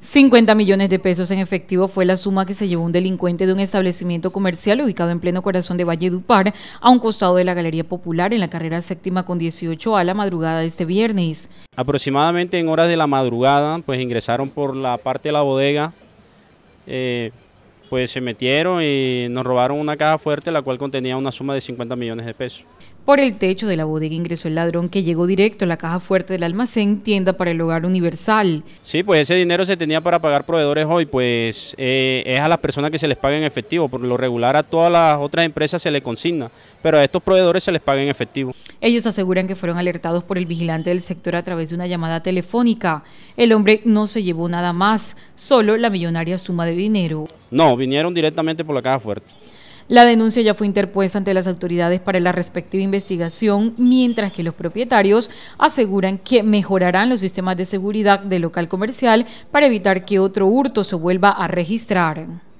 50 millones de pesos en efectivo fue la suma que se llevó un delincuente de un establecimiento comercial ubicado en pleno corazón de Valle Valledupar, a un costado de la Galería Popular en la carrera séptima con 18 a la madrugada de este viernes. Aproximadamente en horas de la madrugada, pues ingresaron por la parte de la bodega eh, pues se metieron y nos robaron una caja fuerte la cual contenía una suma de 50 millones de pesos. Por el techo de la bodega ingresó el ladrón que llegó directo a la caja fuerte del almacén Tienda para el Hogar Universal. Sí, pues ese dinero se tenía para pagar proveedores hoy, pues eh, es a las personas que se les paga en efectivo. Por lo regular a todas las otras empresas se les consigna, pero a estos proveedores se les paga en efectivo. Ellos aseguran que fueron alertados por el vigilante del sector a través de una llamada telefónica. El hombre no se llevó nada más, solo la millonaria suma de dinero. No, vinieron directamente por la caja fuerte. La denuncia ya fue interpuesta ante las autoridades para la respectiva investigación, mientras que los propietarios aseguran que mejorarán los sistemas de seguridad del local comercial para evitar que otro hurto se vuelva a registrar.